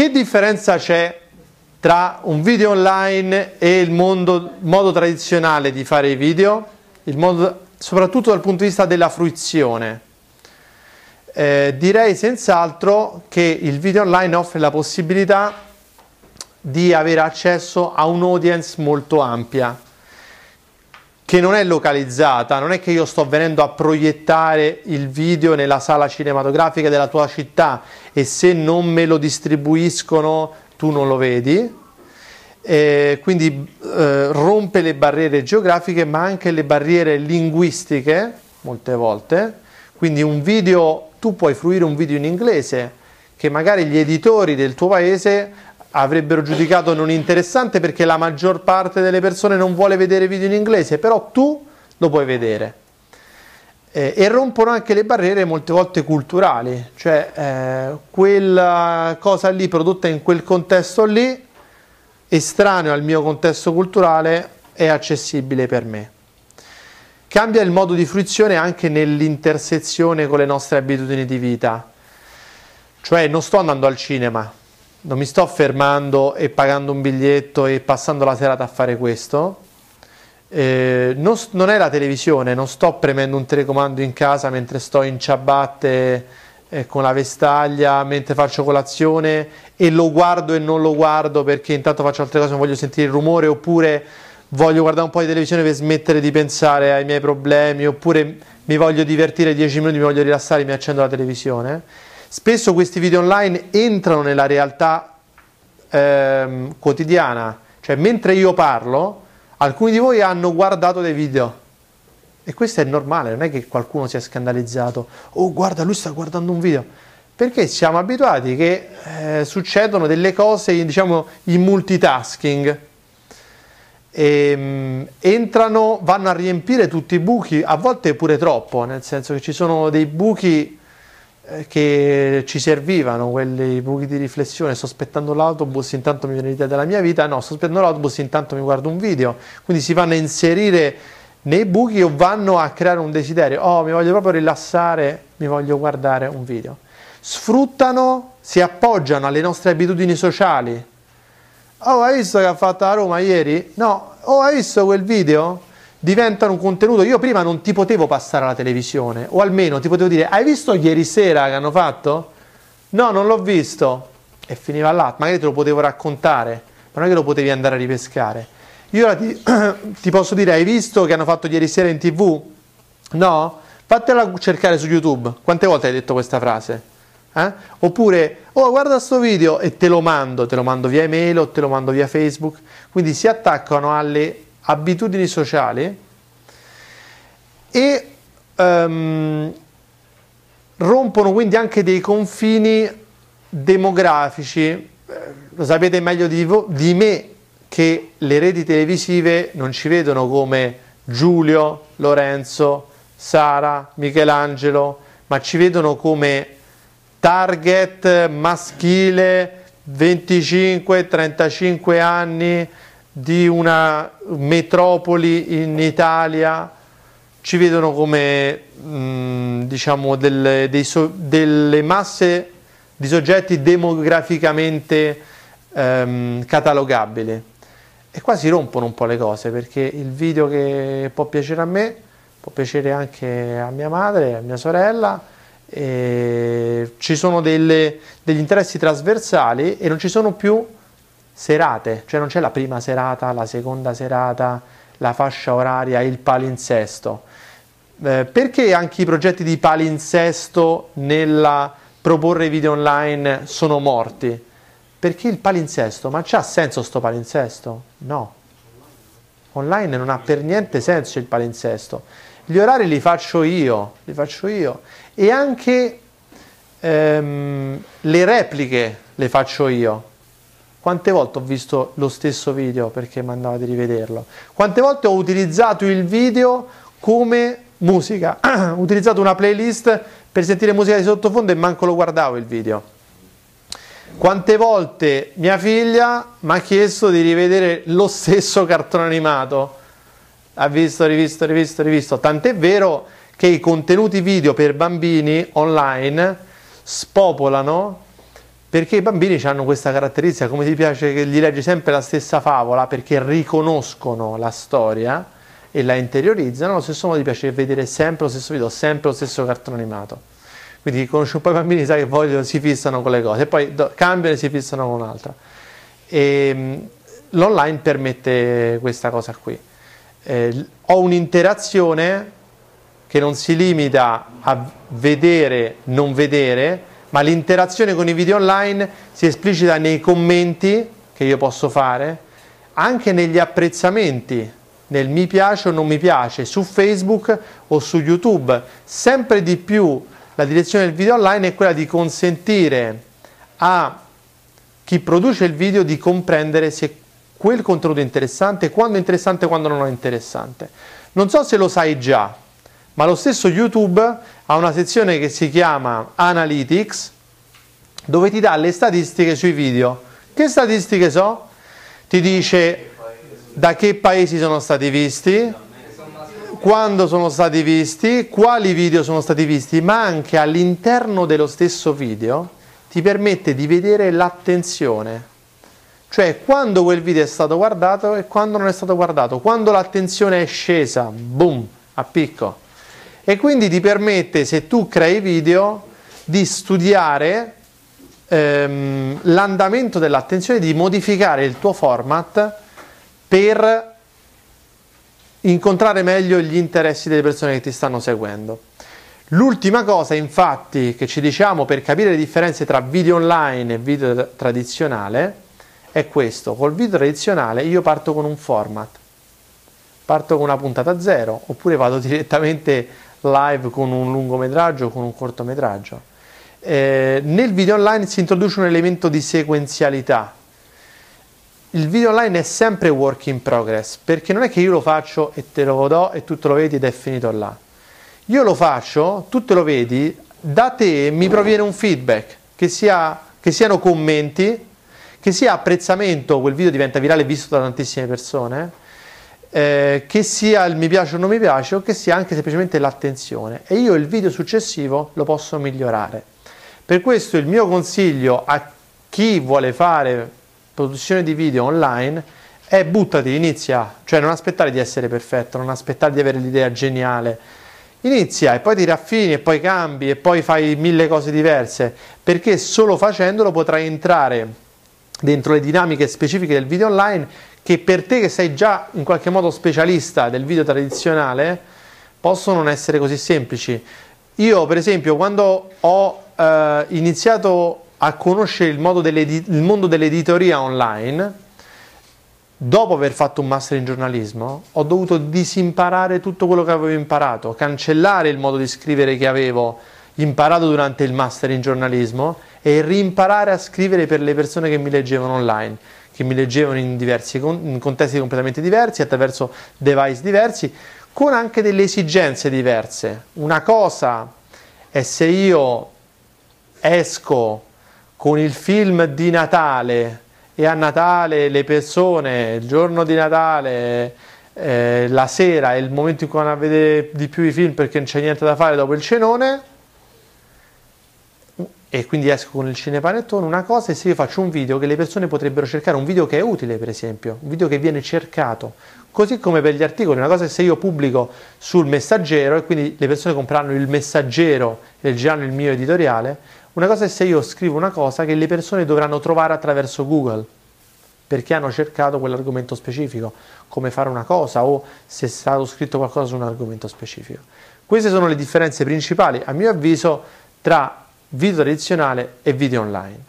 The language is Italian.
Che differenza c'è tra un video online e il mondo, modo tradizionale di fare i video, modo, soprattutto dal punto di vista della fruizione? Eh, direi senz'altro che il video online offre la possibilità di avere accesso a un'audience molto ampia che non è localizzata, non è che io sto venendo a proiettare il video nella sala cinematografica della tua città e se non me lo distribuiscono tu non lo vedi, e quindi eh, rompe le barriere geografiche ma anche le barriere linguistiche molte volte, quindi un video, tu puoi fruire un video in inglese che magari gli editori del tuo paese avrebbero giudicato non interessante perché la maggior parte delle persone non vuole vedere video in inglese, però tu lo puoi vedere. Eh, e rompono anche le barriere molte volte culturali, cioè eh, quella cosa lì prodotta in quel contesto lì, estraneo al mio contesto culturale, è accessibile per me. Cambia il modo di fruizione anche nell'intersezione con le nostre abitudini di vita, cioè non sto andando al cinema, non mi sto fermando e pagando un biglietto e passando la serata a fare questo. Eh, non, non, è la televisione, non sto premendo un telecomando in casa mentre sto in ciabatte eh, con la vestaglia, mentre faccio colazione e lo guardo e non lo guardo perché intanto faccio altre cose, non voglio sentire il rumore oppure voglio guardare un po' di televisione per smettere di pensare ai miei problemi oppure mi voglio divertire 10 minuti, mi voglio rilassare, mi accendo la televisione Spesso questi video online entrano nella realtà ehm, quotidiana, cioè mentre io parlo, alcuni di voi hanno guardato dei video e questo è normale, non è che qualcuno sia scandalizzato, oh guarda lui sta guardando un video, perché siamo abituati che eh, succedono delle cose diciamo in multitasking. E, ehm, entrano, vanno a riempire tutti i buchi, a volte pure troppo, nel senso che ci sono dei buchi eh, che ci servivano quei buchi di riflessione, sto aspettando l'autobus, intanto mi viene l'idea della mia vita, no, sto aspettando l'autobus, intanto mi guardo un video, quindi si vanno a inserire nei buchi o vanno a creare un desiderio, oh mi voglio proprio rilassare, mi voglio guardare un video. Sfruttano, si appoggiano alle nostre abitudini sociali. Oh, hai visto che ha fatto a Roma ieri? No, oh, hai visto quel video? diventano un contenuto. Io prima non ti potevo passare alla televisione, o almeno ti potevo dire: Hai visto ieri sera che hanno fatto? No, non l'ho visto. E finiva là. Magari te lo potevo raccontare, ma non è che lo potevi andare a ripescare. Io ora ti, ti posso dire: Hai visto che hanno fatto ieri sera in tv? No? Fatela cercare su YouTube. Quante volte hai detto questa frase? Eh? Oppure, oh guarda questo video e te lo mando, te lo mando via email o te lo mando via Facebook. Quindi si attaccano alle abitudini sociali e um, rompono quindi anche dei confini demografici. Eh, lo sapete meglio di, di me che le reti televisive non ci vedono come Giulio, Lorenzo, Sara, Michelangelo, ma ci vedono come target maschile 25-35 anni, di una metropoli in Italia ci vedono come mm, diciamo delle, dei so, delle masse di soggetti demograficamente ehm, catalogabili e qua si rompono un po' le cose perché il video che può piacere a me può piacere anche a mia madre, a mia sorella ci sono delle, degli interessi trasversali e non ci sono più serate, cioè non c'è la prima serata, la seconda serata, la fascia oraria, il palinsesto. Eh, perché anche i progetti di palinsesto nella proporre video online sono morti? Perché il palinsesto, ma c'ha senso sto palinsesto? No. Online non ha per niente senso il palinsesto. Gli orari li faccio io, li faccio io. E anche ehm, le repliche le faccio io quante volte ho visto lo stesso video perché mi andava di rivederlo? Quante volte ho utilizzato il video come musica? ho utilizzato una playlist per sentire musica di sottofondo e manco lo guardavo il video. Quante volte mia figlia mi ha chiesto di rivedere lo stesso cartone animato? Ha visto, rivisto, rivisto, rivisto. Tant'è vero che i contenuti video per bambini online spopolano perché i bambini hanno questa caratteristica, come ti piace che gli leggi sempre la stessa favola, perché riconoscono la storia e la interiorizzano, allo stesso modo ti piace vedere sempre lo stesso video, sempre lo stesso cartone animato. Quindi chi conosce un po' i bambini, sa che vogliono, si fissano con le cose, poi do, cambiano e si fissano con un'altra. E, ehm, l'online permette questa cosa qui. Eh, ho un'interazione che non si limita a vedere, non vedere, ma l'interazione con i video online si esplicita nei commenti che io posso fare, anche negli apprezzamenti, nel mi piace o non mi piace, su Facebook o su YouTube. Sempre di più la direzione del video online è quella di consentire a chi produce il video di comprendere se quel contenuto è interessante, quando è interessante e quando non è interessante. Non so se lo sai già, ma lo stesso YouTube ha una sezione che si chiama Analytics dove ti dà le statistiche sui video. Che statistiche so? Ti dice da che paesi sono stati visti, quando sono stati visti, quali video sono stati visti, ma anche all'interno dello stesso video ti permette di vedere l'attenzione, cioè quando quel video è stato guardato e quando non è stato guardato, quando l'attenzione è scesa, boom, a picco e quindi ti permette, se tu crei video, di studiare ehm, l'andamento dell'attenzione, di modificare il tuo format per incontrare meglio gli interessi delle persone che ti stanno seguendo. L'ultima cosa infatti che ci diciamo per capire le differenze tra video online e video tradizionale è questo, col video tradizionale io parto con un format, parto con una puntata zero oppure vado direttamente live con un lungometraggio o con un cortometraggio. Eh, nel video online si introduce un elemento di sequenzialità. Il video online è sempre work in progress perché non è che io lo faccio e te lo do e tu te lo vedi ed è finito là. Io lo faccio, tu te lo vedi, da te mi proviene un feedback, che, sia, che siano commenti, che sia apprezzamento, quel video diventa virale visto da tantissime persone eh, che sia il mi piace o non mi piace o che sia anche semplicemente l'attenzione e io il video successivo lo posso migliorare. Per questo il mio consiglio a chi vuole fare produzione di video online è buttati, inizia, cioè non aspettare di essere perfetto, non aspettare di avere l'idea geniale. Inizia e poi ti raffini e poi cambi e poi fai mille cose diverse, perché solo facendolo potrai entrare dentro le dinamiche specifiche del video online che per te che sei già in qualche modo specialista del video tradizionale possono non essere così semplici. Io per esempio quando ho eh, iniziato a conoscere il, il mondo dell'editoria online, dopo aver fatto un master in giornalismo, ho dovuto disimparare tutto quello che avevo imparato, cancellare il modo di scrivere che avevo imparato durante il master in giornalismo e rimparare a scrivere per le persone che mi leggevano online che mi leggevano in, diversi, in contesti completamente diversi, attraverso device diversi, con anche delle esigenze diverse. Una cosa è se io esco con il film di Natale e a Natale le persone, il giorno di Natale, eh, la sera è il momento in cui vanno a vedere di più i film perché non c'è niente da fare dopo il cenone, e quindi esco con il cinepanettone una cosa è se io faccio un video che le persone potrebbero cercare, un video che è utile per esempio, un video che viene cercato, così come per gli articoli, una cosa è se io pubblico sul messaggero e quindi le persone compreranno il messaggero e leggeranno il mio editoriale, una cosa è se io scrivo una cosa che le persone dovranno trovare attraverso Google perché hanno cercato quell'argomento specifico, come fare una cosa o se è stato scritto qualcosa su un argomento specifico. Queste sono le differenze principali, a mio avviso, tra video tradizionale e video online.